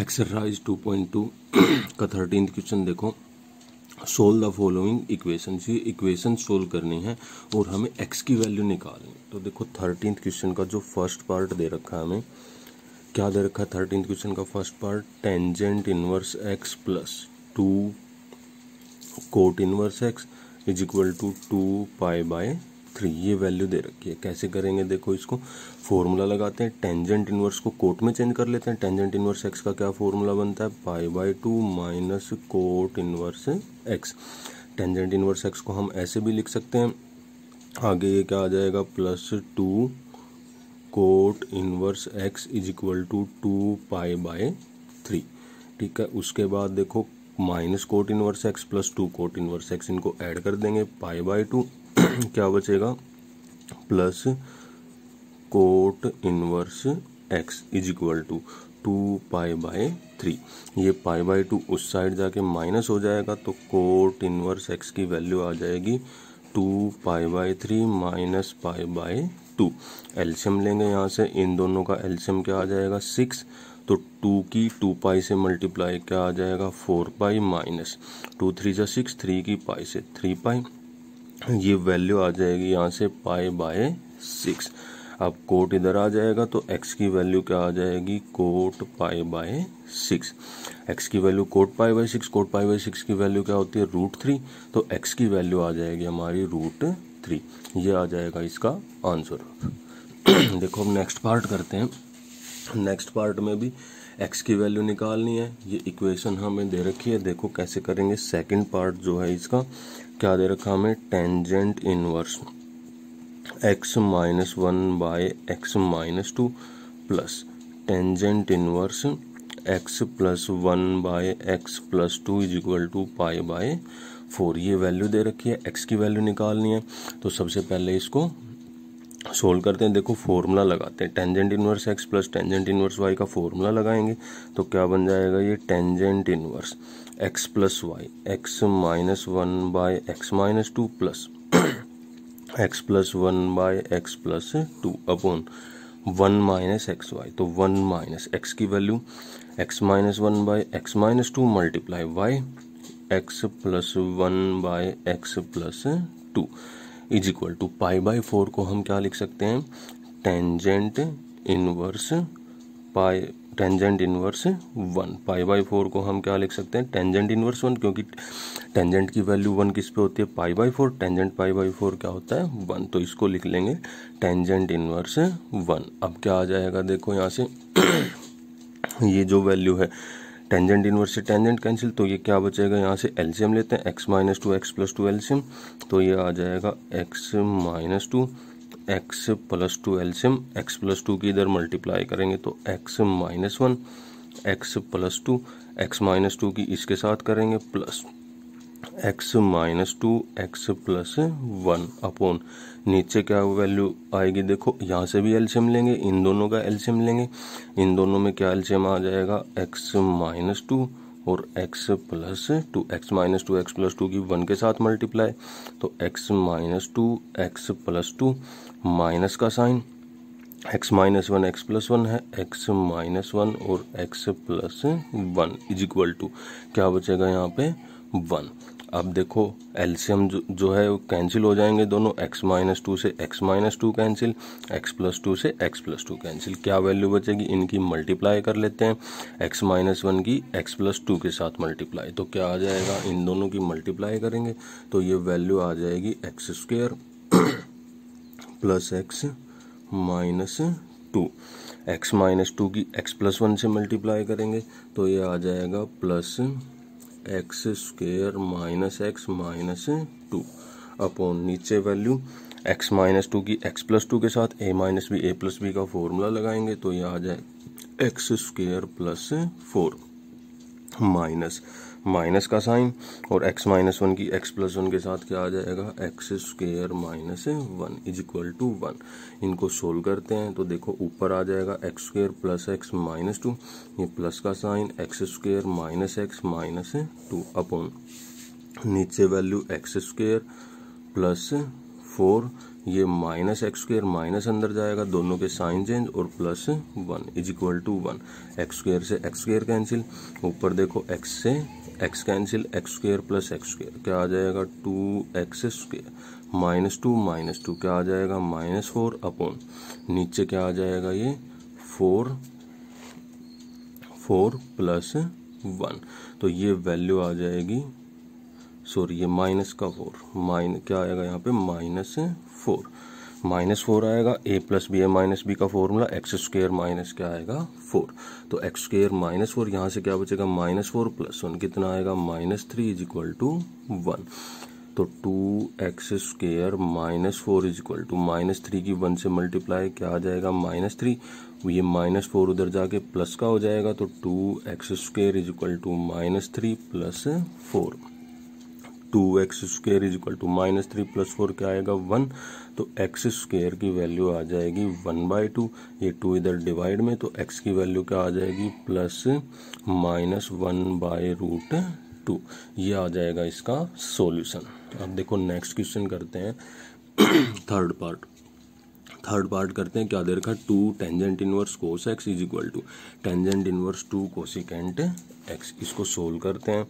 exercise 2.2 का thirteen question देखो solve the following equation ये इक्वेशन सोल्व करनी है और हमें एक्स की वैल्यू निकालनी तो देखो थर्टीन क्वेश्चन का जो फर्स्ट पार्ट दे रखा है हमें क्या दे रखा है थर्टीन क्वेश्चन का first part tangent inverse x plus two cot inverse x is equal to two pi by three ये वैल्यू दे रखी है कैसे करेंगे देखो इसको फॉर्मूला लगाते हैं टेंजेंट इनवर्स को कोट में चेंज कर लेते हैं टेंजेंट इनवर्स एक्स का क्या फॉर्मूला बनता है pi by two minus cot inverse x tangent inverse x को हम ऐसे भी लिख सकते हैं आगे ये क्या आ जाएगा plus two cot inverse x is equal to two pi by three ठीक है उसके बाद देखो minus cot inverse x plus two cot inverse x इनको ऐड कर देंगे पाई बाय टू क्या बचेगा plus cot inverse x is equal to two pi by three ये पाई बाय टू उस साइड जाके माइनस हो जाएगा तो कोट इनवर्स एक्स की वैल्यू आ जाएगी two pi by three minus pi by two LCM लेंगे यहाँ से इन दोनों का एल्शियम क्या आ जाएगा सिक्स तो टू की टू पाई से मल्टीप्लाई क्या आ जाएगा four pi minus two three जा सिक्स थ्री की पाई से थ्री पाई ये वैल्यू आ जाएगी यहाँ से पाई बाय सिक्स अब कोट इधर आ जाएगा तो एक्स की वैल्यू क्या आ जाएगी cot pi by six x की value cot pi by six cot pi by six की वैल्यू क्या होती है रूट थ्री तो एक्स की वैल्यू आ जाएगी हमारी रूट थ्री ये आ जाएगा इसका आंसर देखो अब नेक्स्ट पार्ट करते हैं नेक्स्ट पार्ट में भी एक्स की वैल्यू निकालनी है ये इक्वेशन हमें दे रखी है देखो कैसे करेंगे सेकंड पार्ट जो है इसका क्या दे रखा हमें tangent inverse x minus one by x minus two plus tangent inverse x plus one by x plus two is equal to pi by four ये वैल्यू दे रखी है एक्स की वैल्यू निकालनी है तो सबसे पहले इसको सोल्व करते हैं देखो फॉर्मूला लगाते हैं tangent inverse x plus tangent inverse y का फॉर्मूला लगाएंगे तो क्या बन जाएगा ये tangent inverse x plus y x minus one by x minus two plus x plus one by x plus two upon one minus x y तो one minus x की value x minus one by x minus two multiply y x plus one by x plus two is equal to pi by four को हम क्या लिख सकते हैं tangent inverse pi tangent inverse one pi by four को हम क्या लिख सकते हैं टेंजेंट इन्वर्स वन क्योंकि टेंजेंट की वैल्यू वन किस पे होती है pi by four tangent pi by four क्या होता है वन तो इसको लिख लेंगे टेंजेंट इन्वर्स वन अब क्या आ जाएगा देखो यहाँ से ये जो वैल्यू है टेंजेंट इनवर्स से टेंजेंट कैंसिल तो ये क्या बचेगा यहाँ से एल्शियम लेते हैं x minus two x plus two LCM तो ये आ जाएगा x minus two x plus two LCM x plus two की इधर मल्टीप्लाई करेंगे तो x minus one x plus two x minus two की इसके साथ करेंगे plus x minus two x plus one upon नीचे क्या वैल्यू आएगी देखो यहाँ से भी एल्शियम लेंगे इन दोनों का एल्शियम लेंगे इन दोनों में क्या एल्शियम आ जाएगा एक्स माइनस टू और x plus two x minus two x plus two की वन के साथ मल्टीप्लाई तो x minus two x plus two minus का sign x minus one x plus one है एक्स माइनस वन और x plus one is equal to क्या बचेगा यहाँ पे वन अब देखो एल्शियम जो जो है वो कैंसिल हो जाएंगे दोनों x माइनस टू से x minus two cancel x plus two से x प्लस टू कैंसिल क्या वैल्यू बचेगी इनकी मल्टीप्लाई कर लेते हैं x माइनस वन की x प्लस टू के साथ मल्टीप्लाई तो क्या आ जाएगा इन दोनों की मल्टीप्लाई करेंगे तो ये वैल्यू आ जाएगी x square plus x minus two x minus two की एक्स प्लस वन से मल्टीप्लाई करेंगे तो ये आ जाएगा plus x square minus x minus two upon नीचे वैल्यू एक्स माइनस टू की एक्स प्लस टू के साथ a minus b a plus b का फॉर्मूला लगाएंगे तो ये आ जाए x square plus four minus minus का साइन और एक्स माइनस वन की एक्स प्लस वन के साथ क्या आ जाएगा x square minus one is equal to one इनको सोल्व करते हैं तो देखो ऊपर आ जाएगा x square plus x minus two ये प्लस का sign x square minus x minus two upon नीचे value x square plus four ये माइनस एक्स स्क्र माइनस अंदर जाएगा दोनों के साइन चेंज और plus one is equal to one x square से एक्स स्क्र कैंसिल ऊपर देखो एक्स से x cancel x square plus x square क्या आ जाएगा two x square minus two minus two क्या आ जाएगा माइनस फोर अपॉन नीचे क्या आ जाएगा ये फोर फोर प्लस वन तो ये वैल्यू आ जाएगी सॉरी ये माइनस का फोर माइन क्या आएगा यहाँ पे माइनस फोर माइनस फोर आएगा a plus b a minus b का फॉर्मूला एक्स स्क्र माइनस क्या आएगा फोर तो एक्स स्क्र माइनस फोर यहाँ से क्या बचेगा माइनस फोर प्लस वन कितना आएगा minus three is equal to one तो two x square minus four is equal to minus three की वन से मल्टीप्लाई क्या आ जाएगा माइनस थ्री तो ये माइनस फोर उधर जाके प्लस का हो जाएगा तो two x square is equal to minus three plus four two x square is equal to minus three plus four क्या आएगा वन तो एक्स स्क्र की वैल्यू आ जाएगी वन बाई टू ये टू इधर डिवाइड में तो एक्स की वैल्यू क्या आ जाएगी plus minus one by root two ये आ जाएगा इसका सॉल्यूशन अब देखो नेक्स्ट क्वेश्चन करते हैं थर्ड पार्ट थर्ड पार्ट करते हैं क्या दे रखा two tangent inverse cos x is equal to tangent inverse two cosecant x इसको सोल्व करते हैं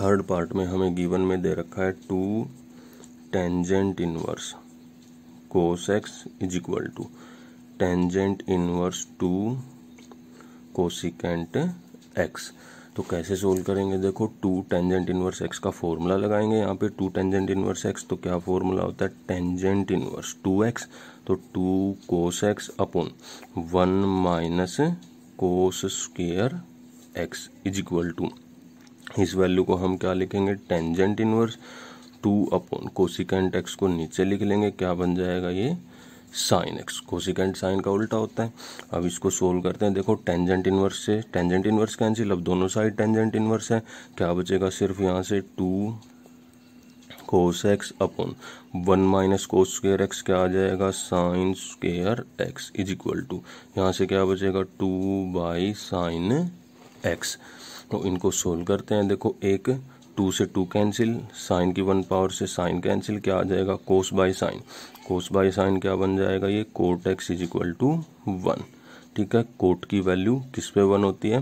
थर्ड पार्ट में हमें गिवन में दे रखा है two tangent inverse cos x is equal to tangent inverse two cosecant x तो कैसे सोल्व करेंगे देखो टू टेंजेंट इनवर्स एक्स का फॉर्मूला लगाएंगे यहाँ पे टू टेंजेंट इनवर्स एक्स तो क्या फॉर्मूला होता है टेंजेंट इनवर्स टू एक्स तो two cos x upon one minus cos square x is equal to इस वैल्यू को हम क्या लिखेंगे tangent inverse two upon cosecant x को नीचे लिख लेंगे क्या बन जाएगा ये साइन एक्स कोसिकेंट साइन का उल्टा होता है अब इसको सोल्व करते हैं देखो टेंजेंट इनवर्स से टेंजेंट इनवर्स कैंसिल अब दोनों साइड टेंजेंट इनवर्स है क्या बचेगा सिर्फ यहाँ से two cos x upon one minus cos square x क्या आ जाएगा sine square x is equal to यहाँ से क्या बचेगा टू बाई साइन एक्स तो इनको सोल्व करते हैं देखो एक टू से टू कैंसिल साइन की वन पावर से साइन कैंसिल क्या आ जाएगा cos by sine cos by sine क्या बन जाएगा ये cot x is equal to one ठीक है कोट की वैल्यू किस पे वन होती है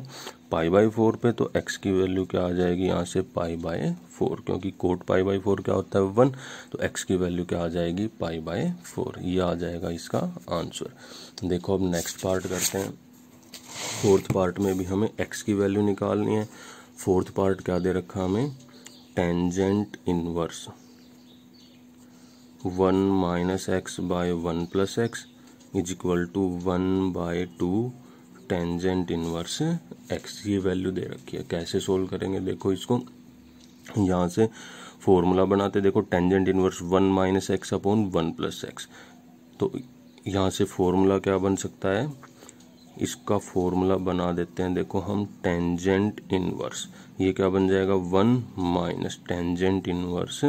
पाई बाई फोर पे तो एक्स की वैल्यू क्या आ जाएगी यहाँ से पाई बाय फोर क्योंकि कोट पाई बाई फोर क्या होता है वन तो एक्स की वैल्यू क्या आ जाएगी पाई बाय फोर ये आ जाएगा इसका आंसर देखो अब नेक्स्ट पार्ट करते हैं फोर्थ पार्ट में भी हमें एक्स की वैल्यू निकालनी है फोर्थ पार्ट क्या दे रखा हमें tangent inverse one minus x by one plus x is equal to one by two tangent inverse x की वैल्यू दे रखी है कैसे सोल्व करेंगे देखो इसको यहाँ से फॉर्मूला बनाते देखो tangent inverse one minus x upon one plus x तो यहाँ से फॉर्मूला क्या बन सकता है इसका फॉर्मूला बना देते हैं देखो हम टेंजेंट इनवर्स ये क्या बन जाएगा one minus tangent inverse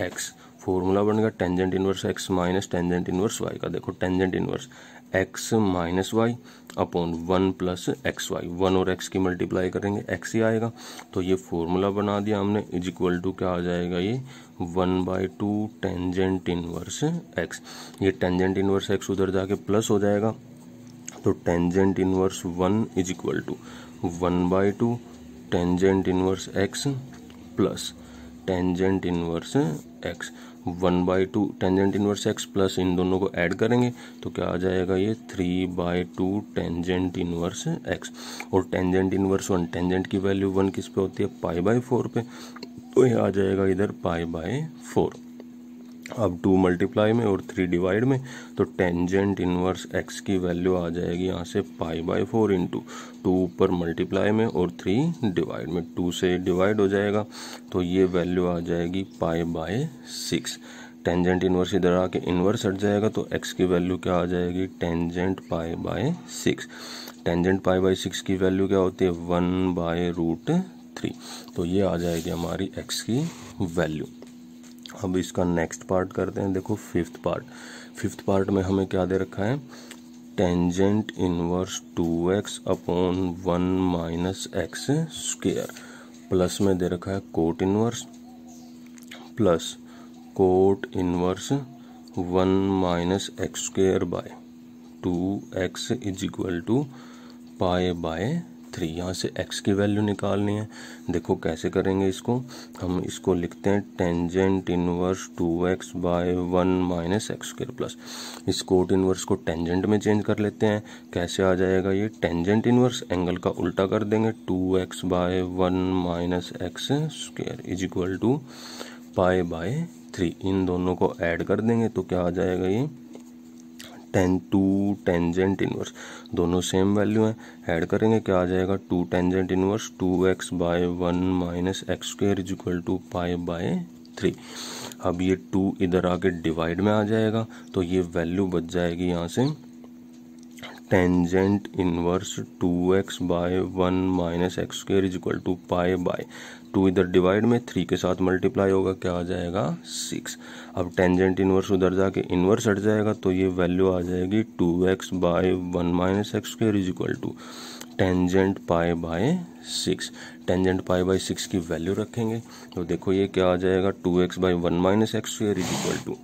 x formula बनेगा tangent inverse x minus tangent inverse y का देखो tangent inverse x minus y upon one plus x y one और एक्स की मल्टीप्लाई करेंगे एक्स ही आएगा तो ये फॉर्मूला बना दिया हमने इज इक्वल टू क्या आ जाएगा ये one by two tangent inverse x ये टेंजेंट इनवर्स एक्स उधर जाके प्लस हो जाएगा तो tangent inverse one is equal to one by two tangent inverse x plus tangent inverse x one by two tangent inverse x plus इन दोनों को add करेंगे तो क्या आ जाएगा ये three by two tangent inverse x और टेंजेंट इनवर्स वन टेंजेंट की वैल्यू वन किस पे होती है पाई बाई फोर पे तो ये आ जाएगा इधर पाई बाय फोर अब टू मल्टीप्लाई में और थ्री डिवाइड में तो टेंजेंट इनवर्स एक्स की वैल्यू आ जाएगी यहाँ से pi by four into two ऊपर मल्टीप्लाई में और थ्री डिवाइड में टू से डिवाइड हो जाएगा तो ये वैल्यू आ जाएगी pi by six tangent inverse इधर आके इनवर्स हट जाएगा तो एक्स की वैल्यू क्या आ जाएगी tangent pi by six tangent pi by six की वैल्यू क्या होती है वन बाय रूट थ्री तो ये आ जाएगी हमारी एक्स की वैल्यू अब इसका नेक्स्ट पार्ट करते हैं देखो फिफ्थ पार्ट फिफ्थ पार्ट में हमें क्या दे रखा है tangent inverse two x upon one minus x square plus में दे रखा है cot inverse plus cot inverse one minus x square by two x is equal to pi by three यहाँ से एक्स की वैल्यू निकालनी है देखो कैसे करेंगे इसको हम इसको लिखते हैं tangent inverse two x by one minus x square plus इस कोट इनवर्स को टेंजेंट में चेंज कर लेते हैं कैसे आ जाएगा ये टेंजेंट इनवर्स एंगल का उल्टा कर देंगे two x by one minus x square is equal to pi by three इन दोनों को ऐड कर देंगे तो क्या आ जाएगा ये टेन टू टेंजेंट इनवर्स दोनों सेम वैल्यू हैं ऐड करेंगे क्या आ जाएगा two tangent inverse two x by one minus x square is equal to pi by three अब ये टू इधर आके डिवाइड में आ जाएगा तो ये वैल्यू बच जाएगी यहाँ से tangent inverse two x by one minus x square is equal to pi by two इधर डिवाइड में थ्री के साथ मल्टीप्लाई होगा क्या आ जाएगा सिक्स अब टेंजेंट इनवर्स उधर जाके इनवर्स हट जाएगा तो ये वैल्यू आ जाएगी two x by one minus x square is equal to tangent pi by six tangent pi by six की वैल्यू रखेंगे तो देखो ये क्या आ जाएगा two x by one minus x square is equal to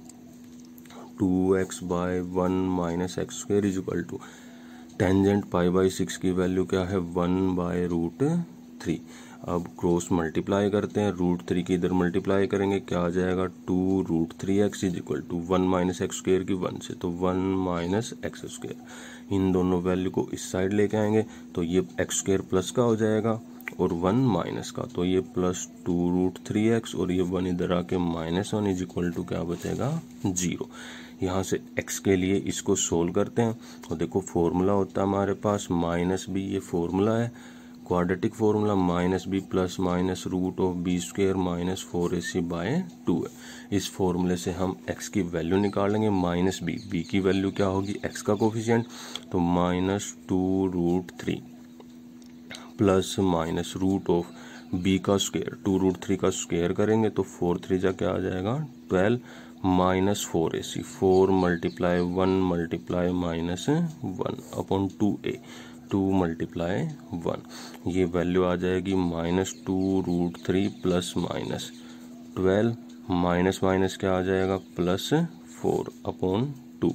two x by one minus x square is equal to tangent pi by six की value क्या है वन बाय रूट थ्री अब क्रॉस मल्टीप्लाई करते हैं root three की इधर multiply करेंगे क्या आ जाएगा two root three x is equal to one minus x square की वन से तो वन माइनस एक्स स्क्र इन दोनों वैल्यू को इस साइड लेके आएंगे तो ये एक्स स्क्र प्लस का हो जाएगा और वन माइनस का तो ये plus two root three x और ये वन इधर आके minus one is equal to क्या बचेगा जीरो यहाँ से x के लिए इसको सोल्व करते हैं और देखो फॉर्मूला होता है हमारे पास माइनस बी ये फॉर्मूला है quadratic formula minus b plus minus root of b square minus four a c by two है इस फॉर्मूले से हम x की वैल्यू निकालेंगे माइनस बी बी की वैल्यू क्या होगी x का कोफिशियंट तो minus two root three plus minus root of b का स्क्वेयर टू रूट थ्री का स्क्वेयर करेंगे तो फोर थ्री जा क्या आ जाएगा twelve minus four a c four multiply one multiply minus one upon two a two multiply one ये value आ जाएगी minus two root three plus minus twelve minus minus क्या आ जाएगा प्लस फोर अपॉन टू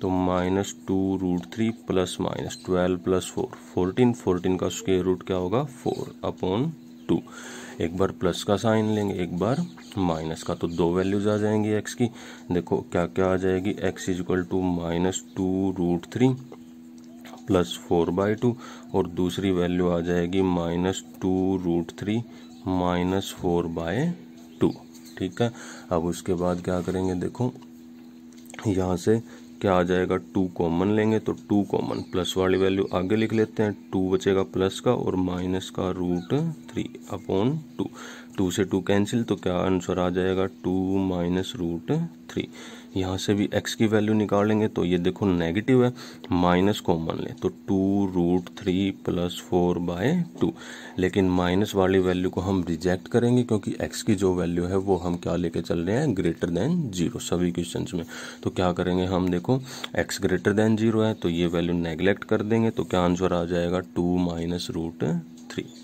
तो minus two root three plus minus twelve plus four fourteen fourteen का square root क्या होगा फोर अपॉन टू एक बार प्लस का साइन लेंगे एक बार माइनस का तो दो वैल्यूज आ जाएंगी एक्स की देखो क्या क्या आ जाएगी x is equal to minus two root three plus four by two और दूसरी वैल्यू आ जाएगी minus two root three minus four by two ठीक है अब उसके बाद क्या करेंगे देखो यहाँ से क्या आ जाएगा टू कॉमन लेंगे तो टू कॉमन प्लस वाली वैल्यू आगे लिख लेते हैं टू बचेगा प्लस का और माइनस का root three upon two two से टू कैंसिल तो क्या आंसर आ जाएगा टू माइनस रूट थ्री यहाँ से भी एक्स की वैल्यू निकालेंगे तो ये देखो नेगेटिव है माइनस कॉमन ले तो two root three plus four by two लेकिन माइनस वाली वैल्यू को हम रिजेक्ट करेंगे क्योंकि एक्स की जो वैल्यू है वो हम क्या लेके चल रहे हैं ग्रेटर देन जीरो सभी क्वेश्चन में तो क्या करेंगे हम देखो एक्स ग्रेटर देन जीरो है तो ये वैल्यू नेग्लेक्ट कर देंगे तो क्या आंसर आ जाएगा टू माइनस रूट थ्री